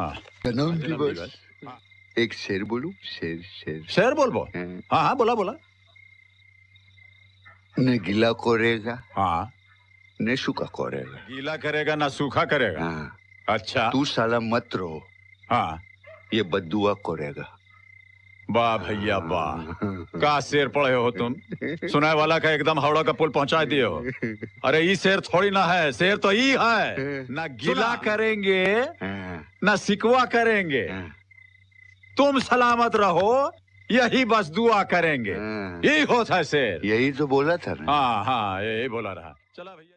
हाँ, हाँ, हाँ जन्म दिवस एक शेर बोलू शेर शेर शेर बोल बो हाँ।, हाँ हाँ बोला बोला न गीला करेगा हाँ न सूखा करेगा गीला करेगा ना सूखा करेगा हाँ अच्छा तू साला मत रो हाँ ये बदुआ करेगा वाह भैया वाह का शेर पड़े हो तुम सुनाए वाला का एकदम हावड़ा का पुल पहुंचा दिए हो अरे ये शेर थोड़ी ना है शेर तो ये है ना गिला करेंगे हाँ। ना सिकवा करेंगे हाँ। तुम सलामत रहो यही बस दुआ करेंगे हाँ। यही होता है शेर यही तो बोला था हाँ हाँ यही बोला रहा चला भैया